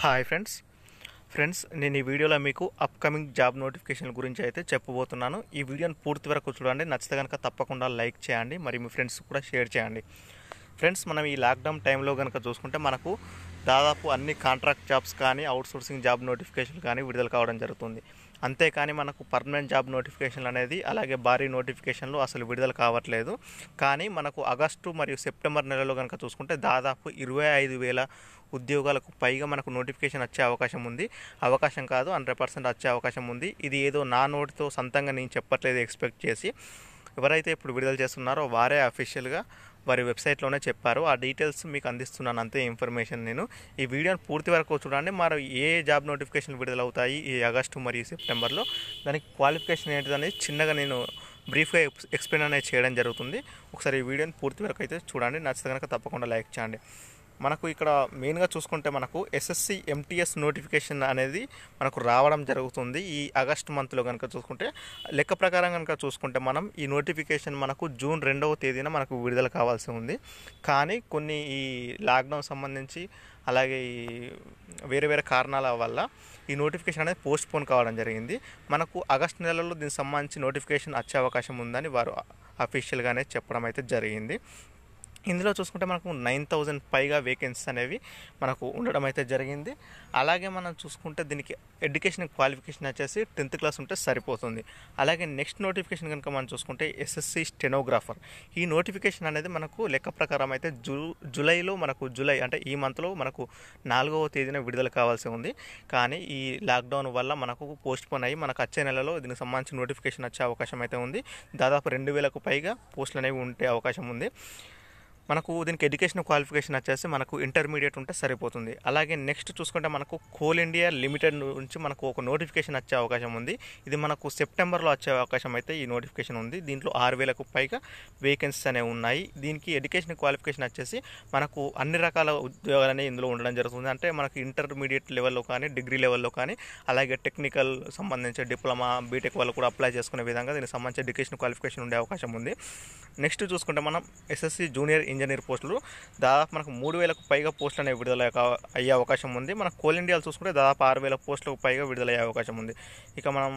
hi friends friends నేను ఈ వీడియోలో మీకు అప్కమింగ్ జాబ్ నోటిఫికేషన్ల గురించి అయితే చెప్పబోతున్నాను ఈ వీడియోని పూర్తి వరకు చూడండి నచ్చితే కనుక తప్పకుండా లైక్ చేయండి మరి మీ ఫ్రెండ్స్ కూడా షేర్ చేయండి ఫ్రెండ్స్ మనం ఈ లాక్డౌన్ టైంలో కనుక చూసుకుంటే మనకు దాదాపు అన్ని కాంట్రాక్ట్ జాబ్స్ కానీ అవుట్సోర్సింగ్ జాబ్ నోటిఫికేషన్లు కానీ విడుదల కావడం జరుగుతుంది అంతేకాని మనకు పర్మనెంట్ జాబ్ నోటిఫికేషన్లు అనేది అలాగే భారీ నోటిఫికేషన్లు అసలు విడుదల కావట్లేదు కానీ మనకు ఆగస్టు మరియు సెప్టెంబర్ నెలలో కనుక చూసుకుంటే దాదాపు ఇరవై ఐదు వేల ఉద్యోగాలకు పైగా మనకు నోటిఫికేషన్ వచ్చే అవకాశం ఉంది అవకాశం కాదు హండ్రెడ్ పర్సెంట్ వచ్చే అవకాశం ఉంది ఇది ఏదో నా నోటితో సొంతంగా నేను చెప్పట్లేదు ఎక్స్పెక్ట్ చేసి ఎవరైతే ఇప్పుడు విడుదల చేస్తున్నారో వారే అఫీషియల్గా వారి వెబ్సైట్లోనే చెప్పారు ఆ డీటెయిల్స్ మీకు అందిస్తున్నాను అంతే ఇన్ఫర్మేషన్ నేను ఈ వీడియోని పూర్తి వరకు చూడండి మరి ఏ జాబ్ నోటిఫికేషన్ విడుదలవుతాయి ఈ ఆగస్టు మరియు సెప్టెంబర్లో దానికి క్వాలిఫికేషన్ ఏంటిదని చిన్నగా నేను బ్రీఫ్గా ఎక్స్ప్లెయిన్ అనేది చేయడం జరుగుతుంది ఒకసారి ఈ వీడియోని పూర్తి వరకు అయితే చూడండి నచ్చితే కనుక తప్పకుండా లైక్ చేయండి మనకు ఇక్కడ మెయిన్గా చూసుకుంటే మనకు ఎస్ఎస్సి ఎంటీఎస్ నోటిఫికేషన్ అనేది మనకు రావడం జరుగుతుంది ఈ ఆగస్ట్ మంత్లో కనుక చూసుకుంటే లెక్క ప్రకారం కనుక చూసుకుంటే మనం ఈ నోటిఫికేషన్ మనకు జూన్ రెండవ తేదీన మనకు విడుదల కావాల్సి ఉంది కానీ కొన్ని ఈ లాక్డౌన్ సంబంధించి అలాగే ఈ వేరే వేరే కారణాల వల్ల ఈ నోటిఫికేషన్ అనేది పోస్ట్ పోన్ కావడం జరిగింది మనకు ఆగస్ట్ నెలలో దీనికి సంబంధించి నోటిఫికేషన్ వచ్చే అవకాశం ఉందని వారు అఫీషియల్గానే చెప్పడం అయితే జరిగింది ఇందులో చూసుకుంటే మనకు నైన్ థౌజండ్ పైగా వేకెన్సీస్ అనేవి మనకు ఉండడం అయితే జరిగింది అలాగే మనం చూసుకుంటే దీనికి ఎడ్యుకేషన్ క్వాలిఫికేషన్ వచ్చేసి టెన్త్ క్లాస్ ఉంటే సరిపోతుంది అలాగే నెక్స్ట్ నోటిఫికేషన్ కనుక మనం చూసుకుంటే ఎస్ఎస్సి స్టెనోగ్రాఫర్ ఈ నోటిఫికేషన్ అనేది మనకు లెక్క ప్రకారం అయితే జూ జూలైలో మనకు జూలై అంటే ఈ మంత్లో మనకు నాలుగవ తేదీన విడుదల కావాల్సి ఉంది కానీ ఈ లాక్డౌన్ వల్ల మనకు పోస్ట్పోన్ అయ్యి మనకు వచ్చే నెలలో దీనికి సంబంధించిన నోటిఫికేషన్ వచ్చే అవకాశం అయితే ఉంది దాదాపు రెండు వేలకు పైగా పోస్టులు అనేవి ఉండే అవకాశం ఉంది మనకు దీనికి ఎడ్యుకేషన్ క్వాలిఫికేషన్ వచ్చేసి మనకు ఇంటర్మీడియట్ ఉంటే సరిపోతుంది అలాగే నెక్స్ట్ చూసుకుంటే మనకు కోల్ ఇండియా లిమిటెడ్ నుంచి మనకు ఒక నోటిఫికేషన్ వచ్చే అవకాశం ఉంది ఇది మనకు సెప్టెంబర్లో వచ్చే అవకాశం అయితే ఈ నోటిఫికేషన్ ఉంది దీంట్లో ఆరు వేలకు పైగా వేకెన్సీస్ అనేవి ఉన్నాయి దీనికి ఎడ్యుకేషన్ క్వాలిఫికేషన్ వచ్చేసి మనకు అన్ని రకాల ఉద్యోగాలనే ఇందులో ఉండడం జరుగుతుంది అంటే మనకు ఇంటర్మీడియట్ లెవెల్లో కానీ డిగ్రీ లెవెల్లో కానీ అలాగే టెక్నికల్ సంబంధించిన డిప్లొమా బీటెక్ వాళ్ళు కూడా అప్లై చేసుకునే విధంగా దీనికి సంబంధించిన ఎడ్యుకేషన్ క్వాలిఫికేషన్ ఉండే అవకాశం ఉంది నెక్స్ట్ చూసుకుంటే మనం ఎస్ఎస్సి జూనియర్ ఇంజనీర్ పోస్టులు దాదాపు మనకు మూడు వేలకు పైగా పోస్టులు అనేవి విడుదల అయ్యే అవకాశం ఉంది మన కోల్ ఇండియాలో చూసుకుంటే దాదాపు ఆరు వేల పోస్టులకు పైగా విడుదలయ్యే అవకాశం ఉంది ఇక మనం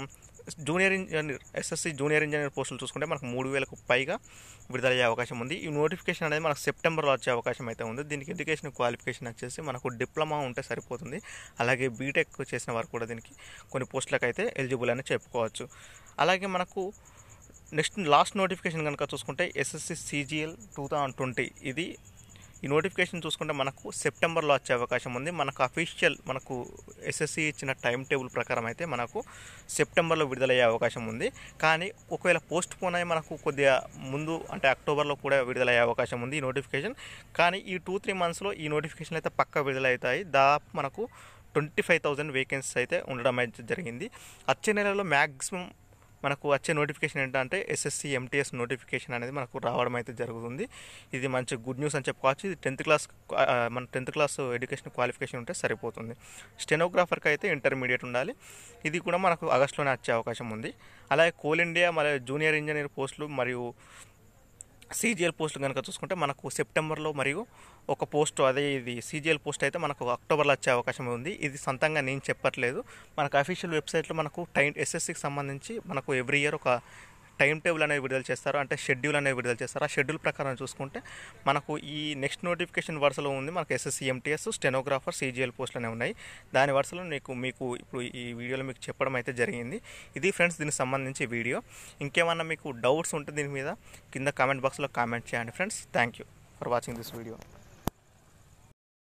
junior engineer SSC junior engineer పోస్టులు చూసుకుంటే మనకు మూడు వేలకు పైగా విడుదలయ్యే అవకాశం ఉంది ఈ నోటిఫికేషన్ అనేది మనకు సెప్టెంబర్లో వచ్చే అవకాశం అయితే ఉంది దీనికి ఎడ్యుకేషన్ క్వాలిఫికేషన్ వచ్చేసి మనకు డిప్లొమా ఉంటే సరిపోతుంది అలాగే బీటెక్ చేసిన వారు కూడా దీనికి కొన్ని పోస్టులకు అయితే ఎలిజిబుల్ అని చెప్పుకోవచ్చు అలాగే మనకు నెక్స్ట్ లాస్ట్ నోటిఫికేషన్ కనుక చూసుకుంటే SSC CGL two thousand twenty ఇది ఈ నోటిఫికేషన్ చూసుకుంటే మనకు సెప్టెంబర్లో వచ్చే అవకాశం ఉంది మనకు అఫీషియల్ మనకు ఎస్ఎస్సి ఇచ్చిన టైం టేబుల్ ప్రకారం అయితే మనకు సెప్టెంబర్లో విడుదలయ్యే అవకాశం ఉంది కానీ ఒకవేళ పోస్ట్ పోన్ అయ్యి మనకు కొద్దిగా ముందు అంటే అక్టోబర్లో కూడా విడుదలయ్యే అవకాశం ఉంది ఈ నోటిఫికేషన్ కానీ ఈ టూ త్రీ మంత్స్లో ఈ నోటిఫికేషన్ అయితే పక్క విడుదలవుతాయి దాదాపు మనకు ట్వంటీ ఫైవ్ థౌజండ్ వేకెన్సీస్ అయితే ఉండడం అయితే జరిగింది వచ్చే నెలలో మ్యాక్సిమం మనకు వచ్చే నోటిఫికేషన్ ఏంటంటే ఎస్ఎస్సి ఎంటీఎస్ నోటిఫికేషన్ అనేది మనకు రావడం అయితే జరుగుతుంది ఇది మంచి గుడ్ న్యూస్ అని చెప్పుకోవచ్చు ఇది టెన్త్ క్లాస్ మన టెన్త్ క్లాస్ ఎడ్యుకేషన్ క్వాలిఫికేషన్ ఉంటే సరిపోతుంది స్టెనోగ్రాఫర్కి అయితే ఇంటర్మీడియట్ ఉండాలి ఇది కూడా మనకు ఆగస్టులోనే వచ్చే అవకాశం ఉంది అలాగే కోల్ ఇండియా మరియు జూనియర్ ఇంజనీర్ పోస్టులు మరియు సీజీఎల్ పోస్టులు కనుక చూసుకుంటే మనకు సెప్టెంబర్లో మరియు ఒక పోస్ట్ అదే ఇది సీజీఎల్ పోస్ట్ అయితే మనకు అక్టోబర్లో వచ్చే అవకాశం ఉంది ఇది సొంతంగా నేను చెప్పట్లేదు మనకు అఫీషియల్ వెబ్సైట్లో మనకు టైం ఎస్ఎస్సికి సంబంధించి మనకు ఎవ్రీ ఇయర్ ఒక టైం టేబుల్ అనేది విడుదల చేస్తారు అంటే షెడ్యూల్ అనేది విడుదల చేస్తారు ఆ షెడ్యూల్ ప్రకారం చూసుకుంటే మనకు ఈ నెక్స్ట్ నోటిఫికేషన్ వరుసలో ఉంది మనకు ఎస్ఎస్సి ఎంటీఎస్ స్టెనోగ్రాఫర్ సీజీఎల్ అనేవి ఉన్నాయి దాని వరుసలో మీకు మీకు ఇప్పుడు ఈ వీడియోలో మీకు చెప్పడం అయితే జరిగింది ఇది ఫ్రెండ్స్ దీనికి సంబంధించి వీడియో ఇంకేమన్నా మీకు డౌట్స్ ఉంటే దీని మీద కింద కామెంట్ బాక్స్లో కామెంట్ చేయండి friends thank you for watching this video